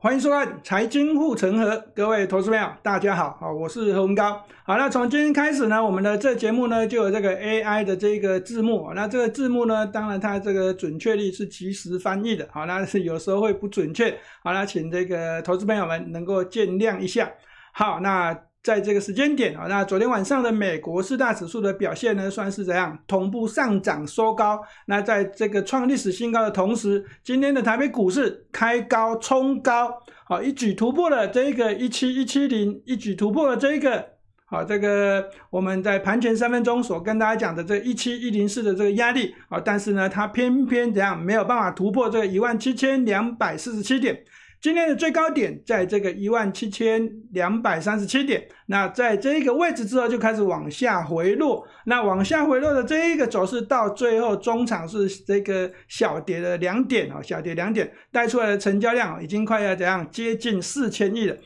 欢迎收看《财经护城河》，各位投资朋友，大家好，好，我是何文高。好那从今天开始呢，我们的这节目呢就有这个 AI 的这个字幕。那这个字幕呢，当然它这个准确率是即时翻译的，好，那是有时候会不准确。好那请这个投资朋友们能够见谅一下。好，那。在这个时间点啊，那昨天晚上的美国四大指数的表现呢，算是怎样？同步上涨收高。那在这个创历史新高的同时，今天的台北股市开高冲高，啊，一举突破了这个一七一七零，一举突破了这个啊，这个我们在盘前三分钟所跟大家讲的这一七一零四的这个压力啊，但是呢，它偏偏怎样没有办法突破这个一万七千两百四十七点。今天的最高点在这个一万七千两百三十七点，那在这个位置之后就开始往下回落，那往下回落的这一个走势到最后中场是这个小跌的两点啊，小跌两点带出来的成交量已经快要怎样接近四千亿了。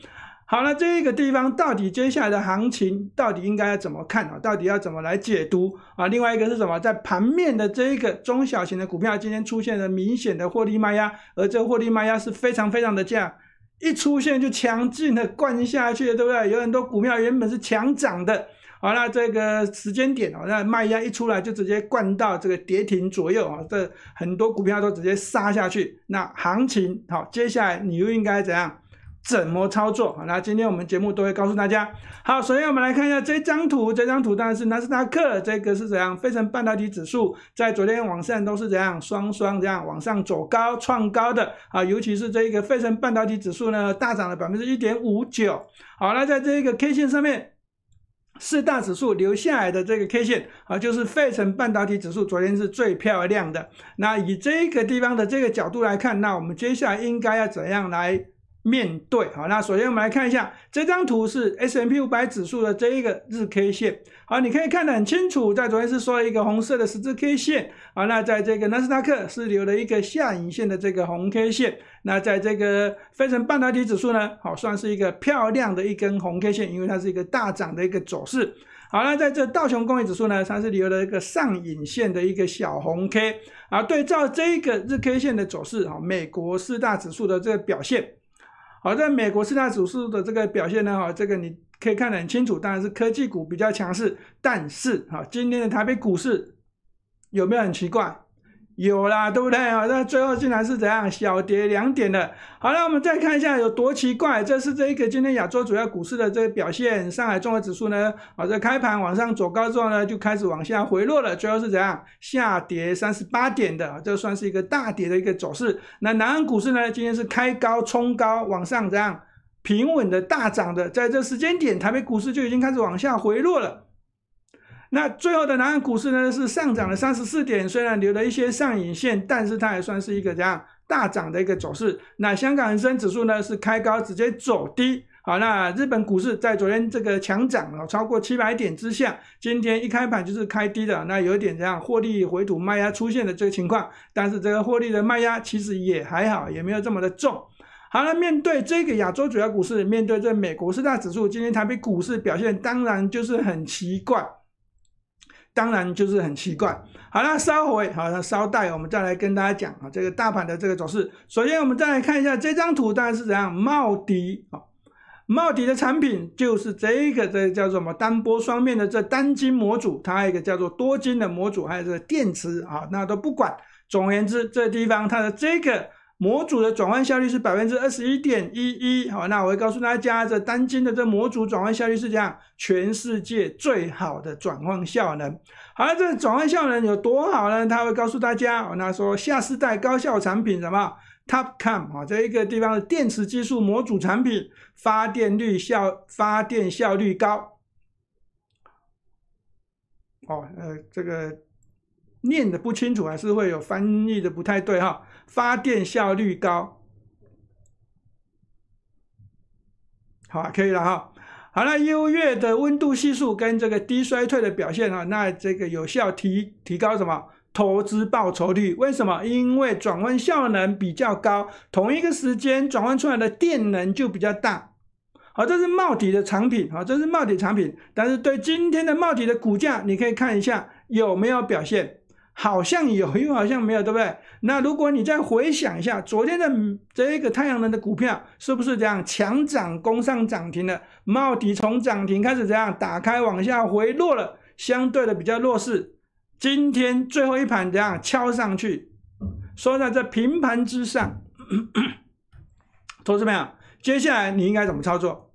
好了，这一个地方到底接下来的行情到底应该怎么看啊？到底要怎么来解读啊？另外一个是什么？在盘面的这一个中小型的股票今天出现了明显的获利卖压，而这个获利卖压是非常非常的强，一出现就强劲的灌下去，对不对？有很多股票原本是强涨的，好了，这个时间点哦，那卖压一出来就直接灌到这个跌停左右啊，这很多股票都直接杀下去。那行情好，接下来你又应该怎样？怎么操作？好，那今天我们节目都会告诉大家。好，首先我们来看一下这张图，这张图当然是纳斯达克，这个是怎样？费城半导体指数在昨天往上都是怎样双双这样往上走高、创高的啊！尤其是这个费城半导体指数呢，大涨了百分之一点五九。好，那在这个 K 线上面，四大指数留下来的这个 K 线啊，就是费城半导体指数昨天是最漂亮的。那以这个地方的这个角度来看，那我们接下来应该要怎样来？面对好，那首先我们来看一下这张图是 S M P 五百指数的这一个日 K 线，好，你可以看得很清楚，在昨天是收了一个红色的十字 K 线，好，那在这个纳斯达克是留了一个下影线的这个红 K 线，那在这个非成半导体指数呢，好算是一个漂亮的一根红 K 线，因为它是一个大涨的一个走势，好了，在这道琼工业指数呢，它是留了一个上影线的一个小红 K，啊。对照这一个日 K 线的走势，啊，美国四大指数的这个表现。好，在美国四大指数的这个表现呢，哈，这个你可以看得很清楚。当然是科技股比较强势，但是哈，今天的台北股市有没有很奇怪？有啦，对不对啊？那最后竟然是怎样？小跌两点的。好了，我们再看一下有多奇怪。这是这一个今天亚洲主要股市的这个表现。上海综合指数呢，好在开盘往上走高之后呢，就开始往下回落了。最后是怎样？下跌三十八点的，这算是一个大跌的一个走势。那南安股市呢，今天是开高冲高往上涨，平稳的大涨的。在这时间点，台北股市就已经开始往下回落了。那最后的南岸股市呢是上涨了三十四点，虽然留了一些上影线，但是它还算是一个怎样大涨的一个走势。那香港恒生指数呢是开高直接走低。好，那日本股市在昨天这个强涨了超过七百点之下，今天一开盘就是开低的，那有点这样获利回吐卖压出现的这个情况，但是这个获利的卖压其实也还好，也没有这么的重。好了，面对这个亚洲主要股市，面对这美国四大指数，今天台北股市表现当然就是很奇怪。当然就是很奇怪。好了，稍回，好，了，稍待，我们再来跟大家讲啊，这个大盘的这个走势。首先，我们再来看一下这张图，大概是怎样？帽底啊，帽底的产品就是这个，这叫做什么？单波双面的这单晶模组，它有一个叫做多晶的模组，还有这电池啊，那都不管。总而言之，这地方它的这个。模组的转换效率是百分之二十一点一一，好，那我会告诉大家，这单晶的这模组转换效率是这样，全世界最好的转换效能。好，这转换效能有多好呢？他会告诉大家，那说下世代高效产品什么 TopCon 啊，这一个地方的电池技术模组产品发电率效发电效率高。哦，呃，这个念的不清楚，还是会有翻译的不太对哈。发电效率高，好，可以了哈。好了，优越的温度系数跟这个低衰退的表现啊，那这个有效提提高什么？投资报酬率？为什么？因为转换效能比较高，同一个时间转换出来的电能就比较大。好，这是冒底的产品，好，这是冒底产品。但是对今天的冒底的股价，你可以看一下有没有表现。好像有，又好像没有，对不对？那如果你再回想一下，昨天的这个太阳能的股票是不是这样强涨攻上涨停的？茂底从涨停开始这样打开往下回落了，相对的比较弱势。今天最后一盘这样敲上去，说在这平盘之上。同志们啊，接下来你应该怎么操作？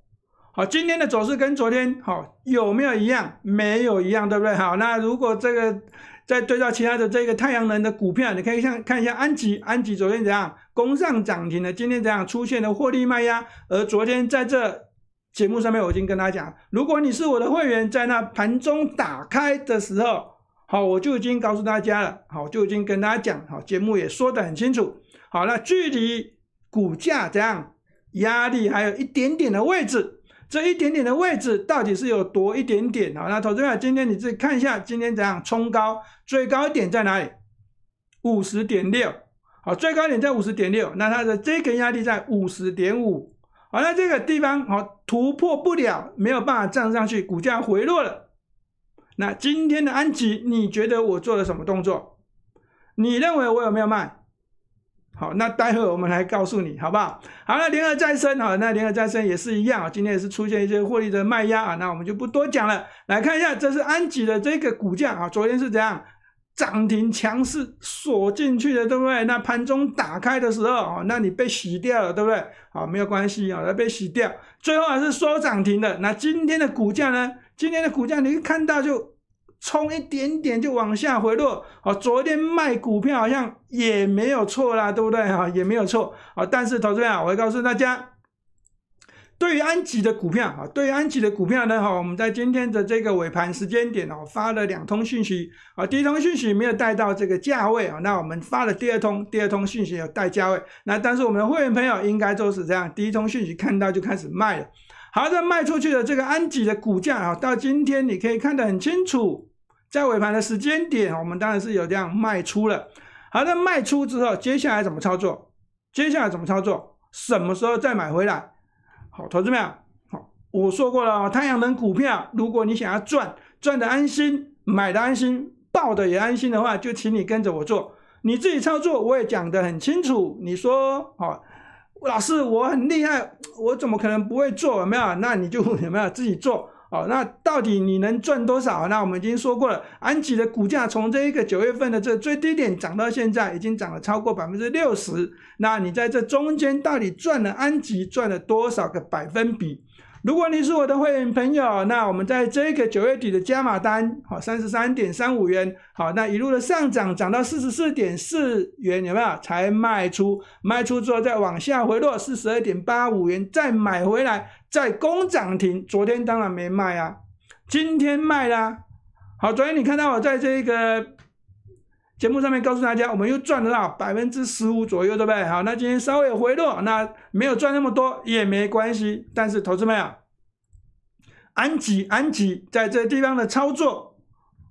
好，今天的走势跟昨天好有没有一样？没有一样，对不对？好，那如果这个。再对照其他的这个太阳能的股票，你可以像看一下安吉，安吉昨天怎样攻上涨停的，今天怎样出现了获利卖压，而昨天在这节目上面我已经跟大家讲，如果你是我的会员，在那盘中打开的时候，好，我就已经告诉大家了，好，就已经跟大家讲，好，节目也说得很清楚，好那距离股价怎样压力还有一点点的位置。这一点点的位置到底是有多一点点啊？那投资者今天你自己看一下，今天怎样冲高，最高点在哪里？五十点六，好，最高点在五十点六，那它的这个压力在五十点五，好，那这个地方好突破不了，没有办法站上去，股价回落了。那今天的安吉，你觉得我做了什么动作？你认为我有没有卖？好，那待会我们来告诉你，好不好？好了，联合再生，好，那联合再生也是一样，今天也是出现一些获利的卖压啊，那我们就不多讲了。来看一下，这是安吉的这个股价啊，昨天是怎样涨停强势锁进去的，对不对？那盘中打开的时候，哦，那你被洗掉了，对不对？好，没有关系啊，它被洗掉，最后还是收涨停的。那今天的股价呢？今天的股价你一看到就。冲一点点就往下回落，哦，昨天卖股票好像也没有错啦，对不对？哈，也没有错，啊，但是，投资人啊，我要告诉大家，对于安吉的股票，啊，对于安吉的股票呢，哈，我们在今天的这个尾盘时间点哦，发了两通讯息，啊，第一通讯息没有带到这个价位，啊，那我们发了第二通，第二通讯息有带价位。那但是我们的会员朋友应该都是这样，第一通讯息看到就开始卖了，好的，卖出去的这个安吉的股价，啊，到今天你可以看得很清楚。在尾盘的时间点，我们当然是有这样卖出了。好那卖出之后，接下来怎么操作？接下来怎么操作？什么时候再买回来？好，同志们，好，我说过了，太阳能股票，如果你想要赚赚的安心，买的安心，报的也安心的话，就请你跟着我做。你自己操作，我也讲得很清楚。你说，好，老师，我很厉害，我怎么可能不会做？有没有？那你就 有没有自己做？哦，那到底你能赚多少？那我们已经说过了，安吉的股价从这一个九月份的这最低点涨到现在，已经涨了超过百分之六十。那你在这中间到底赚了安吉赚了多少个百分比？如果你是我的会员朋友，那我们在这一个九月底的加码单，好，三十三点三五元，好，那一路的上涨涨到四十四点四元，有没有？才卖出，卖出之后再往下回落四十二点八五元，再买回来。在攻涨停，昨天当然没卖啊，今天卖啦。好，昨天你看到我在这个节目上面告诉大家，我们又赚得到百分之十五左右，对不对？好，那今天稍微回落，那没有赚那么多也没关系。但是，投资没啊，安吉，安吉在这地方的操作，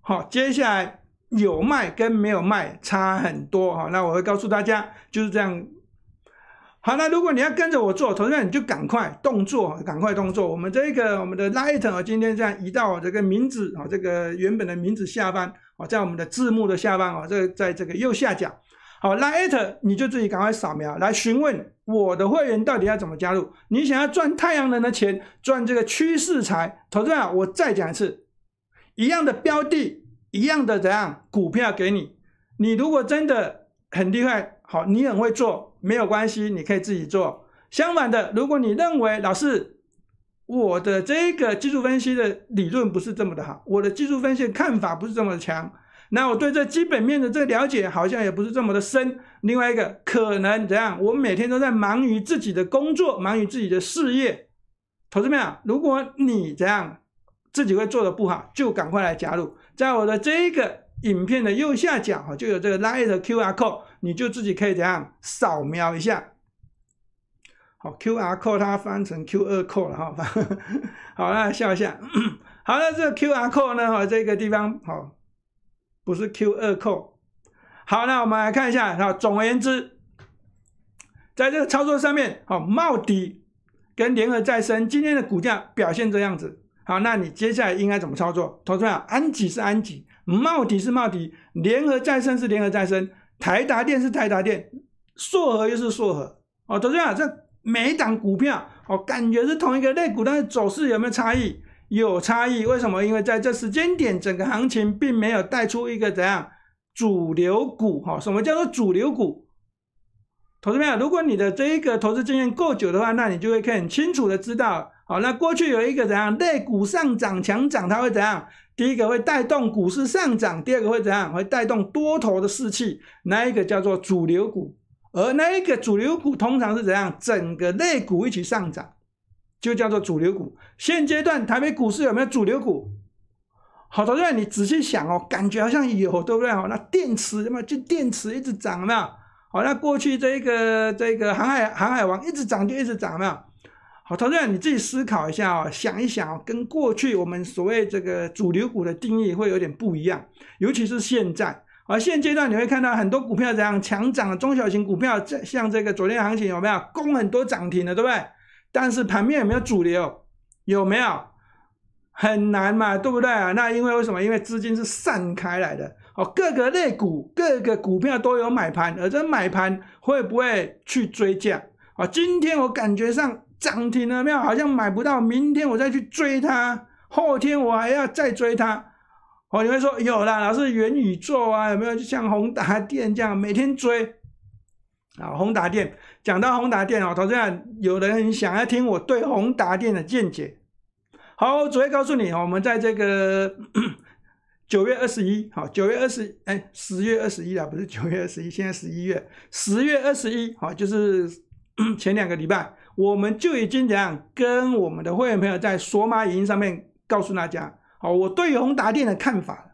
好，接下来有卖跟没有卖差很多哈。那我会告诉大家，就是这样。好，那如果你要跟着我做，投资你就赶快动作，赶快动作。我们这个我们的 l i g h t e 今天这样移到这个名字啊，这个原本的名字下方啊，在我们的字幕的下方啊，这在这个右下角。好 l i g h t e 你就自己赶快扫描来询问我的会员到底要怎么加入。你想要赚太阳能的钱，赚这个趋势财，投资啊，我再讲一次，一样的标的，一样的怎样股票给你。你如果真的很厉害，好，你很会做。没有关系，你可以自己做。相反的，如果你认为老师我的这个技术分析的理论不是这么的好，我的技术分析看法不是这么的强，那我对这基本面的这了解好像也不是这么的深。另外一个可能怎样？我每天都在忙于自己的工作，忙于自己的事业。同志们啊，如果你怎样自己会做的不好，就赶快来加入。在我的这个影片的右下角啊，就有这个拉一个 Q R code。你就自己可以怎样扫描一下？好，Q R code 它翻成 Q 二 code 了哈，好了笑一下，好了这个 Q R code 呢，哈这个地方好不是 Q 二 code。好，那我们来看一下，好，总而言之，在这个操作上面，好茂迪跟联合再生今天的股价表现这样子，好，那你接下来应该怎么操作？同志们，安吉是安吉，茂迪是茂迪，联合再生是联合再生。台达电是台达电，硕和又是硕和，哦，同志们，这每一档股票，哦，感觉是同一个类股，但是走势有没有差异？有差异，为什么？因为在这时间点，整个行情并没有带出一个怎样主流股，哈，什么叫做主流股？同志们，如果你的这一个投资经验够久的话，那你就会可以很清楚的知道，好，那过去有一个怎样类股上涨强涨，它会怎样？第一个会带动股市上涨，第二个会怎样？会带动多头的士气，那一个叫做主流股，而那一个主流股通常是怎样？整个类股一起上涨，就叫做主流股。现阶段台北股市有没有主流股？好，桃园，你仔细想哦，感觉好像有，对不对？好，那电池嘛，就电池一直涨嘛。好，那过去这一个这个航海航海王一直涨就一直涨嘛。好，同样你自己思考一下啊，想一想跟过去我们所谓这个主流股的定义会有点不一样，尤其是现在。而现阶段你会看到很多股票怎样强涨，的中小型股票，像这个昨天行情有没有攻很多涨停的，对不对？但是盘面有没有主流？有没有很难嘛，对不对啊？那因为为什么？因为资金是散开来的，哦，各个类股、各个股票都有买盘，而这买盘会不会去追价？啊，今天我感觉上。涨停了没有？好像买不到，明天我再去追它，后天我还要再追它。哦，你会说有了，老是元宇宙啊，有没有像宏达电这样每天追？啊，宏达电，讲到宏达电啊，投资人有人想要听我对宏达电的见解。好，只会告诉你哦，我们在这个 九月二十一，好，九月二十，哎，十月二十一啦，不是九月二十一，现在十一月，十月二十一，好，就是 前两个礼拜。我们就已经怎样跟我们的会员朋友在索马影音上面告诉大家，好，我对宏达电的看法，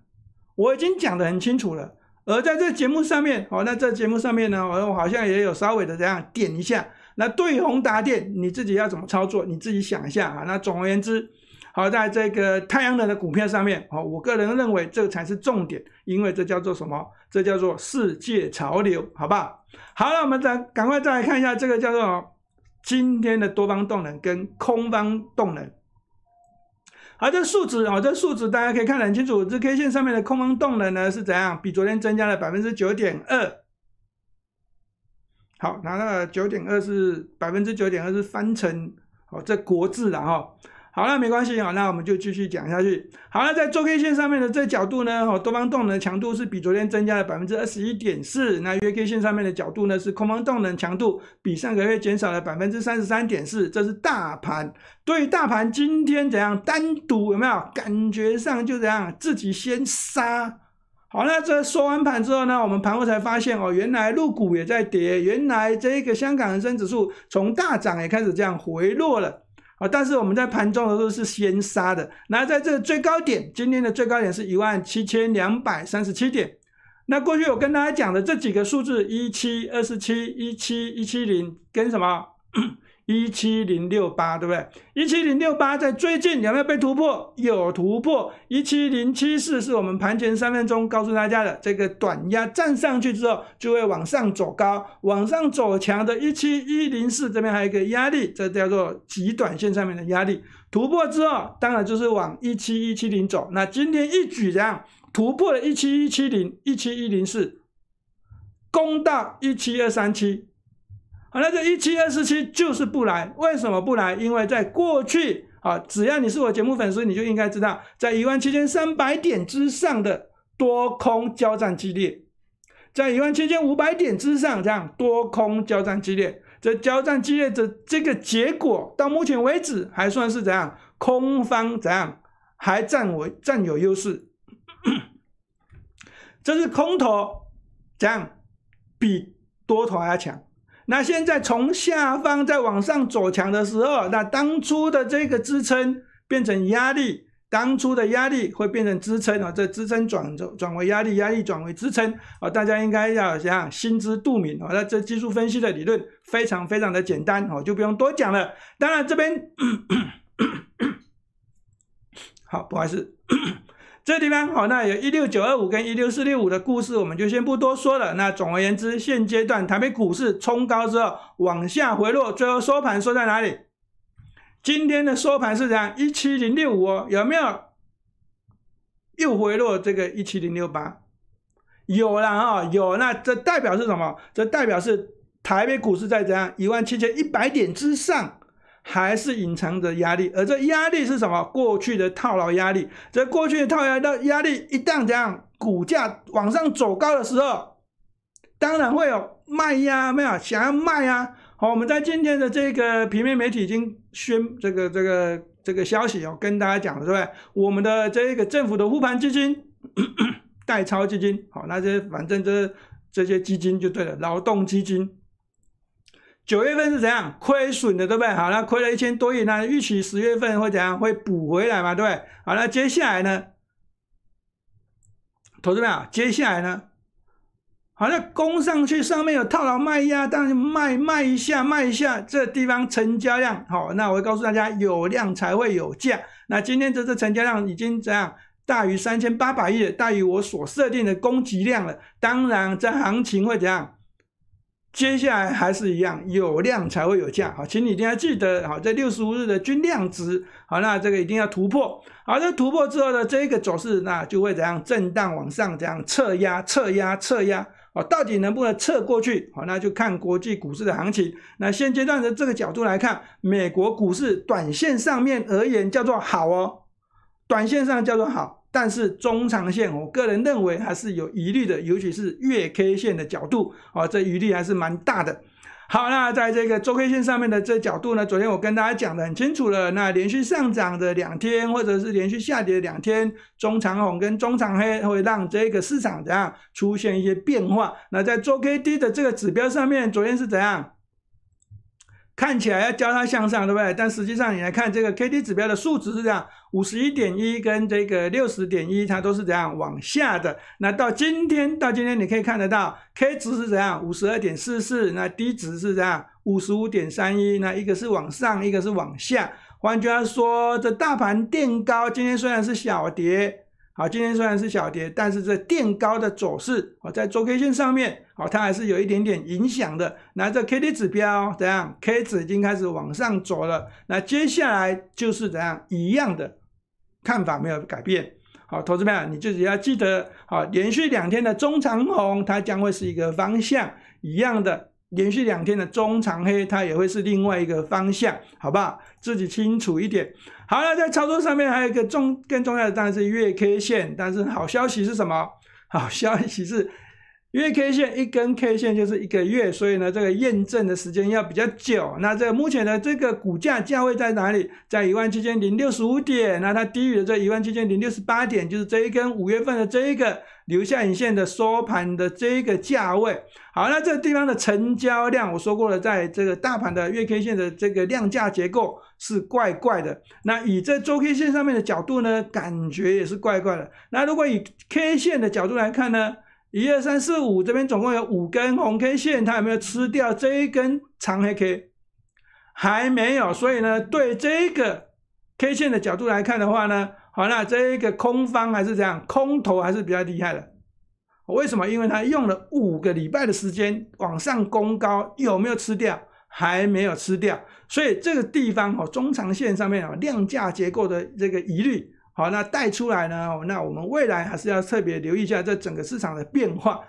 我已经讲得很清楚了。而在这节目上面，好，那这节目上面呢，我好像也有稍微的这样点一下，那对宏达电你自己要怎么操作，你自己想一下啊。那总而言之，好，在这个太阳能的股票上面，哦，我个人认为这才是重点，因为这叫做什么？这叫做世界潮流，好好？好了，我们再赶快再来看一下这个叫做。今天的多方动能跟空方动能，好，这数值啊，这数值大家可以看得很清楚。这 K 线上面的空方动能呢是怎样？比昨天增加了百分之九点二。好，拿到九点二是百分之九点二是翻成，哦，这国字了哦。好了，没关系哦，那我们就继续讲下去。好了，在周 K 线上面的这角度呢，哦，多方动能强度是比昨天增加了百分之二十一点四。那月 K 线上面的角度呢，是空方动能强度比上个月减少了百分之三十三点四。这是大盘对大盘今天怎样单独有没有感觉上就怎样自己先杀？好了，这收完盘之后呢，我们盘后才发现哦，原来入股也在跌，原来这个香港恒生指数从大涨也开始这样回落了。啊！但是我们在盘中的时候是先杀的，然后在这个最高点，今天的最高点是一万七千两百三十七点。那过去我跟大家讲的这几个数字，一七二四七、一七一七零，跟什么？一七零六八对不对？一七零六八在最近有没有被突破？有突破。一七零七四是我们盘前三分钟告诉大家的，这个短压站上去之后就会往上走高，往上走强的。一七一零四这边还有一个压力，这叫做极短线上面的压力。突破之后，当然就是往一七一七零走。那今天一举这样突破了一七一七零、一七一零四，攻到一七二三七。好，那这一七二十七就是不来，为什么不来？因为在过去啊，只要你是我节目粉丝，你就应该知道，在一万七千三百点之上的多空交战激烈，在一万七千五百点之上，这样多空交战激烈。这交战激烈的这个结果，到目前为止还算是怎样？空方怎样还占为占有优势？这是空头怎样比多头还要强？那现在从下方再往上走强的时候，那当初的这个支撑变成压力，当初的压力会变成支撑啊，这支撑转走，转为压力，压力转为支撑啊，大家应该要想心知肚明啊。那这技术分析的理论非常非常的简单哦，就不用多讲了。当然这边好，不好意思。这地方好，那有一六九二五跟一六四六五的故事，我们就先不多说了。那总而言之，现阶段台北股市冲高之后往下回落，最后收盘收在哪里？今天的收盘是这样？一七零六五哦，有没有又回落？这个一七零六八，有了啊，有。那这代表是什么？这代表是台北股市在怎样一万七千一百点之上。还是隐藏着压力，而这压力是什么？过去的套牢压力。这过去的套牢的压力，一旦这样，股价往上走高的时候，当然会有卖呀，没有想要卖呀。好，我们在今天的这个平面媒体已经宣这个这个这个消息哦，跟大家讲了，不吧？我们的这个政府的护盘基金、代操基金，好，那些反正这这些基金就对了，劳动基金。九月份是怎样亏损的，对不对？好，那亏了一千多亿，那预期十月份会怎样？会补回来嘛，对不对？好，那接下来呢，投资啊，接下来呢，好，那攻上去上面有套牢卖压，但是卖卖一下，卖一下，这地方成交量好，那我会告诉大家，有量才会有价。那今天这次成交量已经怎样，大于三千八百亿，大于我所设定的供给量了。当然，这行情会怎样？接下来还是一样，有量才会有价。好，请你一定要记得，好，在六十五日的均量值，好，那这个一定要突破。好，这突破之后呢，这一个走势，那就会怎样？震荡往上，怎样？测压，测压，测压。好，到底能不能测过去？好，那就看国际股市的行情。那现阶段的这个角度来看，美国股市短线上面而言叫做好哦，短线上叫做好。但是中长线，我个人认为还是有疑虑的，尤其是月 K 线的角度啊，这疑虑还是蛮大的。好，那在这个周 K 线上面的这角度呢，昨天我跟大家讲的很清楚了。那连续上涨的两天，或者是连续下跌两天，中长红跟中长黑会让这个市场怎样出现一些变化？那在周 K D 的这个指标上面，昨天是怎样？看起来要交叉向上，对不对？但实际上你来看这个 K D 指标的数值是这样，五十一点一跟这个六十点一，它都是怎样往下的。那到今天，到今天你可以看得到，K 值是怎样，五十二点四四，那低值是怎样，五十五点三一，那一个是往上，一个是往下。换句话说，这大盘垫高，今天虽然是小跌。好，今天虽然是小跌，但是这垫高的走势，哦，在周 K 线上面，好，它还是有一点点影响的。那这 K D 指标怎样？K 值已经开始往上走了，那接下来就是怎样一样的看法没有改变。好，投资友，你自己要记得，好，连续两天的中长红，它将会是一个方向一样的。连续两天的中长黑，它也会是另外一个方向，好吧？自己清楚一点。好了，在操作上面还有一个重、更重要的，当然是月 K 线。但是好消息是什么？好消息是。月 K 线一根 K 线就是一个月，所以呢，这个验证的时间要比较久。那这目前的这个股价价位在哪里？在一万七千零六十五点那它低于的这一万七千零六十八点，就是这一根五月份的这一个留下影线的收盘的这一个价位。好，那这个地方的成交量，我说过了，在这个大盘的月 K 线的这个量价结构是怪怪的。那以这周 K 线上面的角度呢，感觉也是怪怪的。那如果以 K 线的角度来看呢？一二三四五，这边总共有五根红 K 线，它有没有吃掉这一根长黑 K？还没有，所以呢，对这个 K 线的角度来看的话呢，好，那这一个空方还是这样，空头还是比较厉害的。为什么？因为它用了五个礼拜的时间往上攻高，有没有吃掉？还没有吃掉，所以这个地方哦，中长线上面啊，量价结构的这个疑虑。好，那带出来呢？那我们未来还是要特别留意一下这整个市场的变化。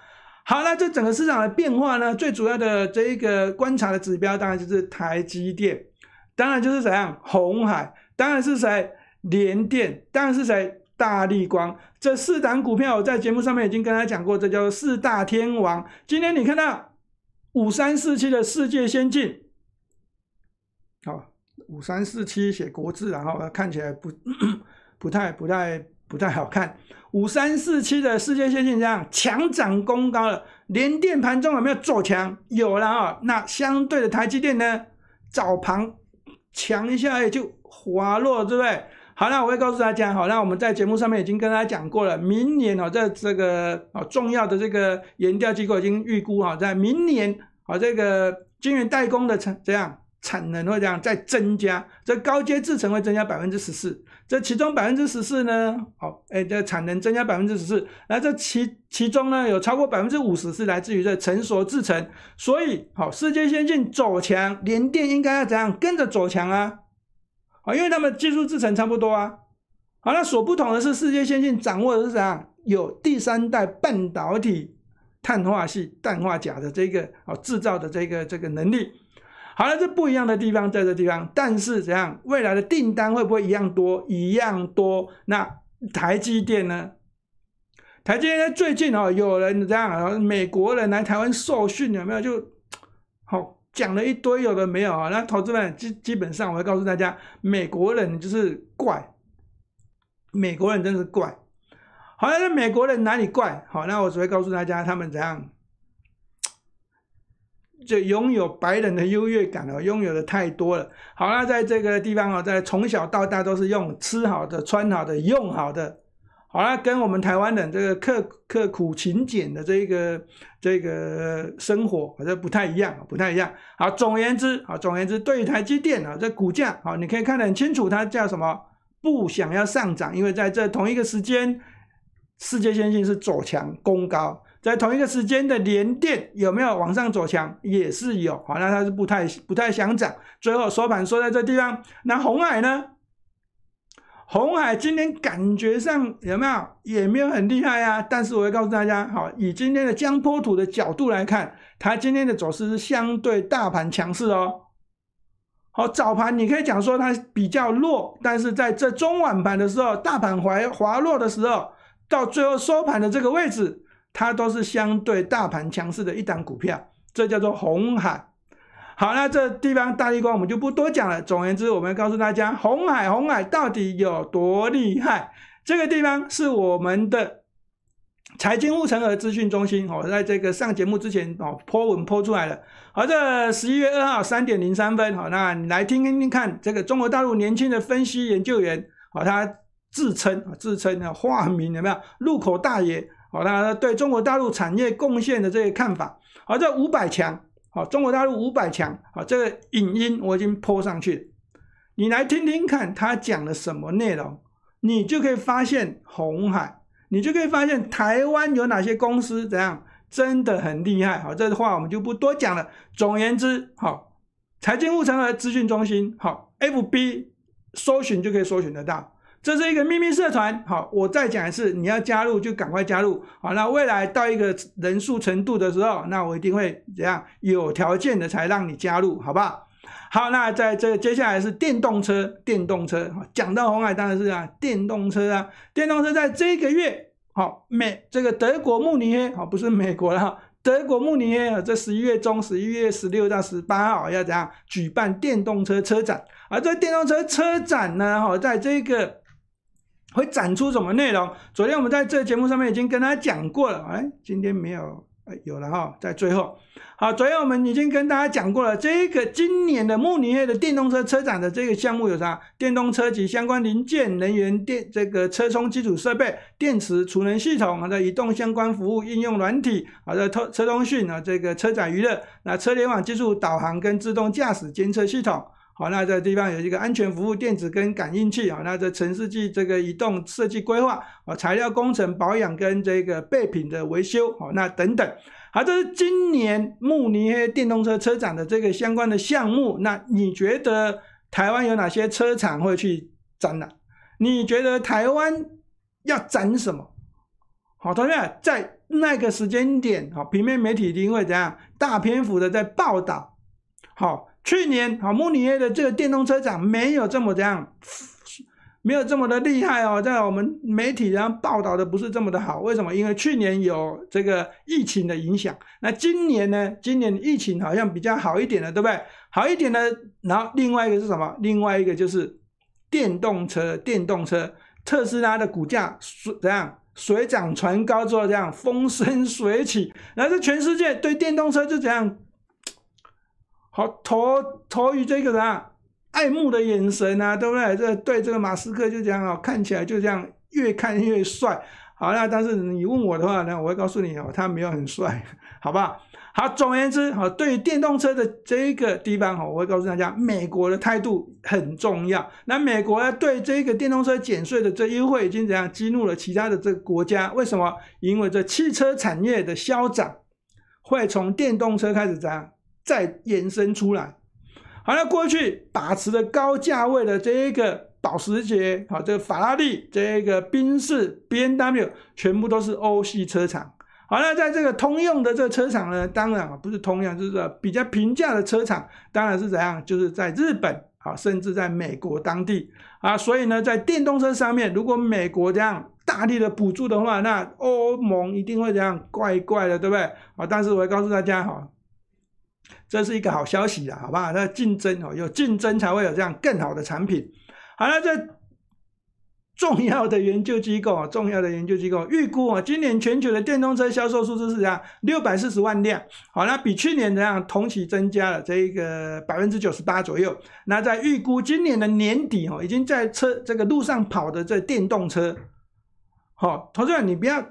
好，那这整个市场的变化呢，最主要的这一个观察的指标，当然就是台积电，当然就是怎样红海，当然是谁联电，当然是谁大力光。这四档股票我在节目上面已经跟他讲过，这叫做四大天王。今天你看到五三四七的世界先进，好，五三四七写国字，然后看起来不。不太不太不太好看，五三四七的世界线就这样强涨攻高了。连电盘中有没有做强？有了啊。那相对的台积电呢？早盘强一下也就滑落，对不对？好那我会告诉大家。好，那我们在节目上面已经跟大家讲过了。明年哦，在这个哦重要的这个研调机构已经预估啊，在明年哦这个晶圆代工的成这样。产能会这样在增加，这高阶制程会增加百分之十四，这其中百分之十四呢，好，哎，这产能增加百分之十四，那这其其中呢，有超过百分之五十是来自于这成熟制程，所以好，世界先进走强，联电应该要怎样跟着走强啊？啊，因为他们技术制程差不多啊，好，那所不同的是世界先进掌握的是啥？有第三代半导体碳化系氮化钾的这个啊制造的这个这个能力。好了，这不一样的地方在这地方，但是怎样未来的订单会不会一样多一样多？那台积电呢？台积电最近哦，有人这样，美国人来台湾受训有没有？就好讲了一堆，有的没有啊？那投资们基基本上，我会告诉大家，美国人就是怪，美国人真是怪。好像那美国人哪里怪？好，那我只会告诉大家他们怎样。就拥有白人的优越感哦，拥有的太多了。好了，在这个地方哦，在从小到大都是用吃好的、穿好的、用好的。好了，跟我们台湾人这个刻刻苦勤俭的这个这个生活好像不太一样，不太一样。好，总而言之，好，总而言之，对台积电啊，这股价好，你可以看得很清楚，它叫什么？不想要上涨，因为在这同一个时间，世界先进是走强攻高。在同一个时间的连电有没有往上走强？也是有，好，那它是不太不太想涨。最后收盘收在这地方。那红海呢？红海今天感觉上有没有也没有很厉害啊？但是我要告诉大家，好，以今天的江波土的角度来看，它今天的走势是相对大盘强势哦。好，早盘你可以讲说它比较弱，但是在这中晚盘的时候，大盘怀滑落的时候，到最后收盘的这个位置。它都是相对大盘强势的一档股票，这叫做红海。好，那这地方大低光我们就不多讲了。总而言之，我们告诉大家，红海红海到底有多厉害？这个地方是我们的财经护城和资讯中心。我在这个上节目之前哦，泼文泼出来了。好，这十一月二号三点零三分，好，那你来听听听看，这个中国大陆年轻的分析研究员，好，他自称啊，自称的化名有没有路口大爷。好，那对中国大陆产业贡献的这个看法，而在五百强，好，中国大陆五百强，好，这个影音我已经播上去，你来听听看，他讲了什么内容，你就可以发现红海，你就可以发现台湾有哪些公司怎样，真的很厉害。好，这话我们就不多讲了。总言之，好，财经护城河资讯中心，好，FB 搜寻就可以搜寻得到。这是一个秘密社团，好，我再讲一次，你要加入就赶快加入，好，那未来到一个人数程度的时候，那我一定会怎样？有条件的才让你加入，好不好？好，那在这接下来是电动车，电动车，讲到红海当然是啊，电动车啊，电动车在这个月，好，美这个德国慕尼黑，好，不是美国了，德国慕尼黑，这十一月中，十一月十六到十八号要怎样举办电动车车展？而这电动车车展呢，哈，在这个。会展出什么内容？昨天我们在这个节目上面已经跟大家讲过了，哎，今天没有，哎，有了哈，在最后。好，昨天我们已经跟大家讲过了，这个今年的慕尼黑的电动车车展的这个项目有啥？电动车及相关零件、能源电、这个车充基础设备、电池储能系统啊的移动相关服务应用软体啊的透车通讯啊这个车载娱乐、那车联网技术、导航跟自动驾驶监测系统。好，那这地方有一个安全服务电子跟感应器啊，那这城市级这个移动设计规划啊，材料工程保养跟这个备品的维修好，那等等，好，这是今年慕尼黑电动车车展的这个相关的项目。那你觉得台湾有哪些车厂会去展览？你觉得台湾要展什么？好，同学，在那个时间点啊，平面媒体一定会怎样大篇幅的在报道，好。去年好，穆尼黑的这个电动车展没有这么样，没有这么的厉害哦，在我们媒体上报道的不是这么的好，为什么？因为去年有这个疫情的影响。那今年呢？今年疫情好像比较好一点了，对不对？好一点的，然后另外一个是什么？另外一个就是电动车，电动车，特斯拉的股价是怎样水涨船高之后这样风生水起，然后全世界对电动车就怎样？好投投于这个人啊，爱慕的眼神啊，对不对？这对这个马斯克就这样啊，看起来就这样，越看越帅。好那但是你问我的话呢，我会告诉你哦，他没有很帅，好不好？好，总而言之，好，对于电动车的这一个地方，哈，我会告诉大家，美国的态度很重要。那美国呢，对这个电动车减税的这优惠已经怎样激怒了其他的这个国家？为什么？因为这汽车产业的消长会从电动车开始涨。再延伸出来，好了，过去把持的高价位的这一个保时捷，好，这法拉利，这一个宾士，B N W，全部都是欧系车厂。好了，在这个通用的这个车厂呢，当然不是通用，就是比较平价的车厂，当然是怎样，就是在日本，好，甚至在美国当地啊，所以呢，在电动车上面，如果美国这样大力的补助的话，那欧盟一定会怎样，怪怪的，对不对？啊，但是我要告诉大家，哈。这是一个好消息啦，好吧？那竞争哦，有竞争才会有这样更好的产品。好了，这重要的研究机构，重要的研究机构预估哦，今年全球的电动车销售数字是这样，六百四十万辆。好了，比去年这样同期增加了这一个百分之九十八左右。那在预估今年的年底哦，已经在车这个路上跑的这电动车，好，同志们，你不要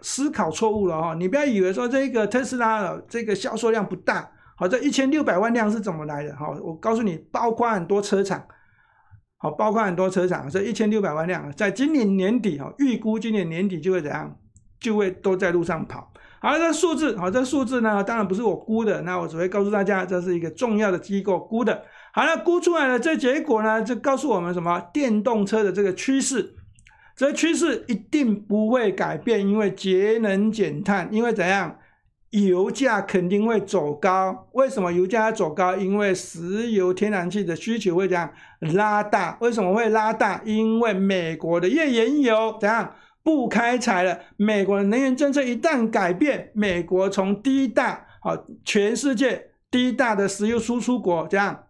思考错误了哈，你不要以为说这一个特斯拉的这个销售量不大。好，这一千六百万辆是怎么来的？好，我告诉你，包括很多车厂，好，包括很多车厂，这一千六百万辆，在今年年底，哦，预估今年年底就会怎样，就会都在路上跑。好了，这数字，好，这数字呢，当然不是我估的，那我只会告诉大家，这是一个重要的机构估的。好了，估出来了，这结果呢，就告诉我们什么？电动车的这个趋势，这趋势一定不会改变，因为节能减碳，因为怎样？油价肯定会走高，为什么油价要走高？因为石油、天然气的需求会这样拉大。为什么会拉大？因为美国的页岩油怎样不开采了？美国的能源政策一旦改变，美国从第一大好，全世界第一大的石油输出国，怎样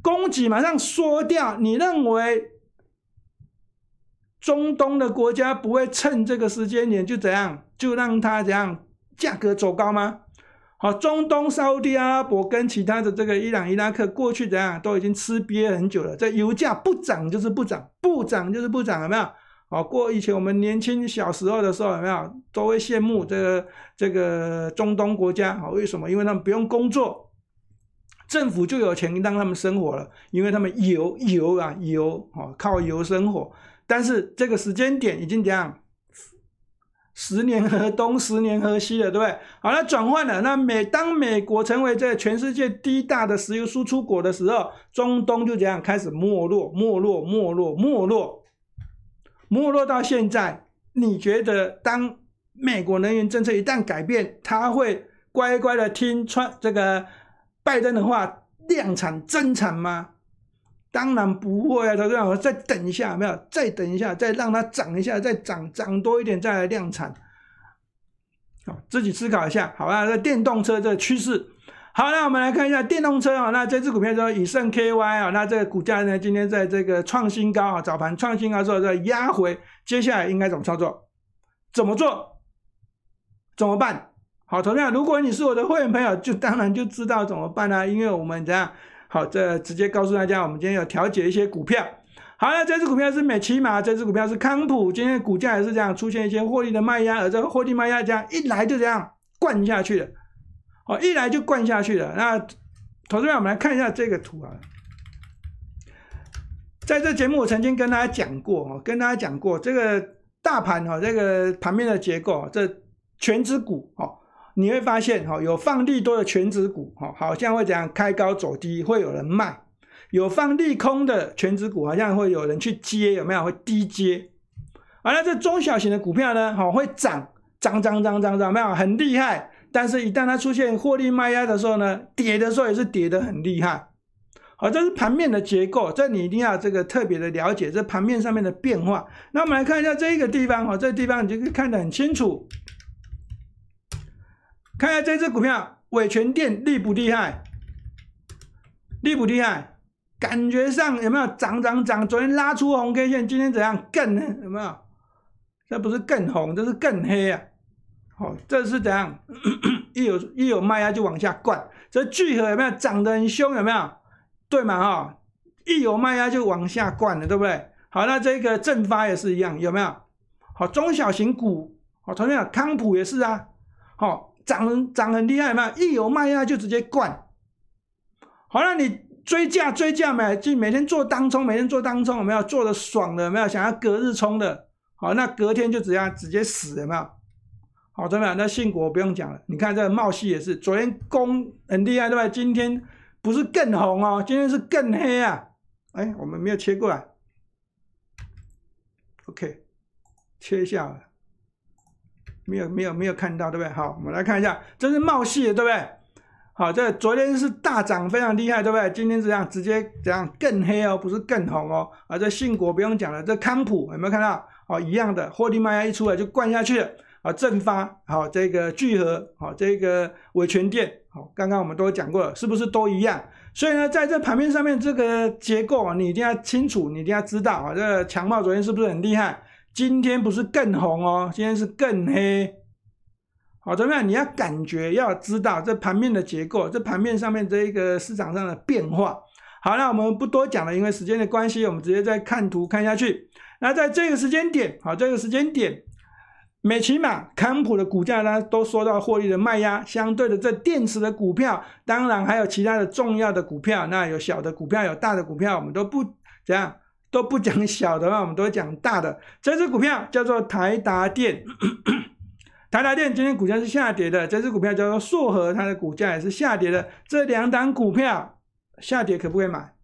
供给马上缩掉？你认为中东的国家不会趁这个时间点就怎样，就让它怎样？价格走高吗？好，中东沙地、阿拉伯跟其他的这个伊朗、伊拉克过去怎样都已经吃憋很久了。这油价不涨就是不涨，不涨就是不涨，有没有？好，过以前我们年轻小时候的时候，有没有？都会羡慕这个这个中东国家？好，为什么？因为他们不用工作，政府就有钱让他们生活了，因为他们油油啊油，好靠油生活。但是这个时间点已经这样。十年河东，十年河西了，对不对？好了，转换了。那每当美国成为这全世界第一大的石油输出国的时候，中东就这样开始没落，没落，没落，没落，没落到现在。你觉得，当美国能源政策一旦改变，他会乖乖的听穿这个拜登的话，量产增产吗？当然不会啊！他说：“我再等一下，没有，再等一下，再让它涨一下，再涨涨多一点，再来量产。”好，自己思考一下，好吧？那电动车这趋势，好，那我们来看一下电动车啊。那这只股票叫以盛 KY 啊。那这股价呢，今天在这个创新高啊，早盘创新高之后再压回，接下来应该怎么操作？怎么做？怎么办？好，同样，如果你是我的会员朋友，就当然就知道怎么办啦，因为我们怎样？好，这直接告诉大家，我们今天要调节一些股票。好了，这只股票是美骑马，这只股票是康普，今天股价也是这样出现一些获利的卖压，而这个获利卖压这样一来就这样灌下去了，哦，一来就灌下去了。那投资者，我们来看一下这个图啊。在这节目，我曾经跟大家讲过，哦，跟大家讲过这个大盘哦，这个盘面的结构，这全指股哦，你会发现，哈，有放利多的全值股，哈，好像会怎样开高走低，会有人卖；有放利空的全值股，好像会有人去接，有没有？会低接。而那这中小型的股票呢，好会涨涨涨涨涨涨，没有很厉害。但是一旦它出现获利卖压的时候呢，跌的时候也是跌的很厉害。好，这是盘面的结构，这你一定要这个特别的了解这盘面上面的变化。那我们来看一下这一个地方，哈，这地方你就可以看得很清楚。看一下这只股票，伟泉店厉不厉害？厉不厉害？感觉上有没有涨涨涨？昨天拉出红 K 线，今天怎样更有没有？这不是更红，这是更黑啊！好，这是怎样？一有一有卖压就往下灌，这聚合有没有涨得很凶？有没有？对嘛哈？一有卖压就往下灌的，对不对？好，那这个正发也是一样，有没有？好，中小型股，好，同样康普也是啊，好。涨涨很厉害嘛，一有卖呀就直接灌。好，那你追价追价买，就每天做当冲，每天做当冲，有没有做的爽的？有没有想要隔日冲的？好，那隔天就只要直接死了没有？好，怎么样？那信股不用讲了，你看这个茂熙也是，昨天攻很厉害对吧？今天不是更红哦，今天是更黑啊！哎，我们没有切过来。OK，切一下。没有没有没有看到，对不对？好，我们来看一下，这是冒气了，对不对？好，这昨天是大涨，非常厉害，对不对？今天怎样直接怎样更黑哦，不是更红哦啊！这信国不用讲了，这康普有没有看到？哦，一样的，霍利卖压一出来就灌下去了啊！正发好，这个聚合好，这个维权店，好，刚刚我们都讲过了，是不是都一样？所以呢，在这盘面上面这个结构啊，你一定要清楚，你一定要知道啊！这强茂昨天是不是很厉害？今天不是更红哦，今天是更黑。好怎么样？你要感觉，要知道这盘面的结构，这盘面上面这一个市场上的变化。好，那我们不多讲了，因为时间的关系，我们直接再看图看下去。那在这个时间点，好，这个时间点，美奇玛、康普的股价呢都受到获利的卖压，相对的，这电池的股票，当然还有其他的重要的股票，那有小的股票，有大的股票，我们都不怎样。都不讲小的话，我们都会讲大的。这只股票叫做台达电，台达电今天股价是下跌的。这只股票叫做硕和，它的股价也是下跌的。这两档股票下跌可不可以买？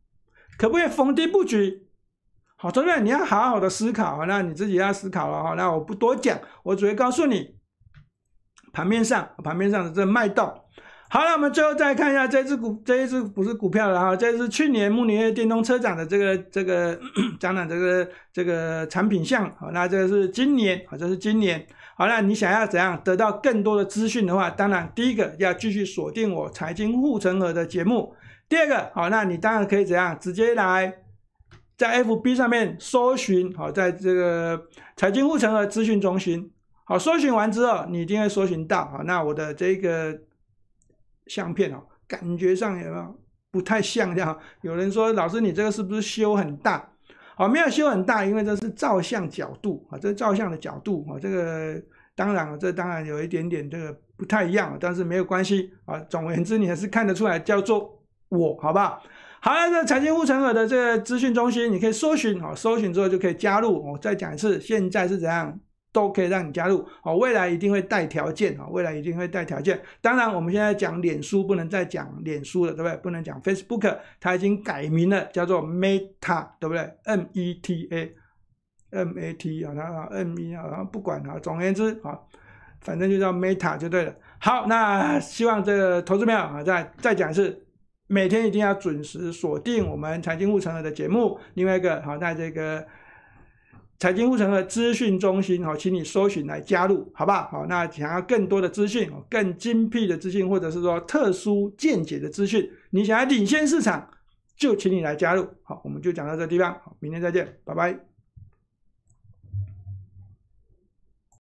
可不可以逢低布局？好，学们，你要好好的思考啊，那你自己要思考了哈。那我不多讲，我只会告诉你，盘面上，盘面上的这脉动。好了，我们最后再看一下这只股，这一只不是股票了哈，这是去年慕尼黑电动车展的这个这个展览，这个 这个产品项。好，那这是今年，好，这是今年。好了，你想要怎样得到更多的资讯的话，当然第一个要继续锁定我财经护城河的节目。第二个，好，那你当然可以怎样，直接来在 F B 上面搜寻，好，在这个财经护城河资讯中心。好，搜寻完之后，你一定会搜寻到，好，那我的这个。相片哦，感觉上有没有不太像这样？有人说老师，你这个是不是修很大？好，没有修很大，因为这是照相角度啊，这照相的角度啊，这个当然，这当然有一点点这个不太一样，但是没有关系啊。总而言之，你还是看得出来叫做我，好不好？好了，这财经护城河的这个资讯中心，你可以搜寻哦，搜寻之后就可以加入。我再讲一次，现在是怎样？都可以让你加入哦，未来一定会带条件啊，未来一定会带条件。当然，我们现在讲脸书不能再讲脸书了，对不对？不能讲 Facebook，它已经改名了，叫做 Meta，对不对？M-E-T-A，M-A-T 啊，它 M-E 啊，不管它，总而言之啊，反正就叫 Meta 就对了。好，那希望这个投资朋友啊，再再讲次。每天一定要准时锁定我们财经雾城的节目。另外一个好，那这个。财经护城的资讯中心，好，请你搜寻来加入，好不好？好，那想要更多的资讯，更精辟的资讯，或者是说特殊见解的资讯，你想要领先市场，就请你来加入。好，我们就讲到这个地方，好，明天再见，拜拜。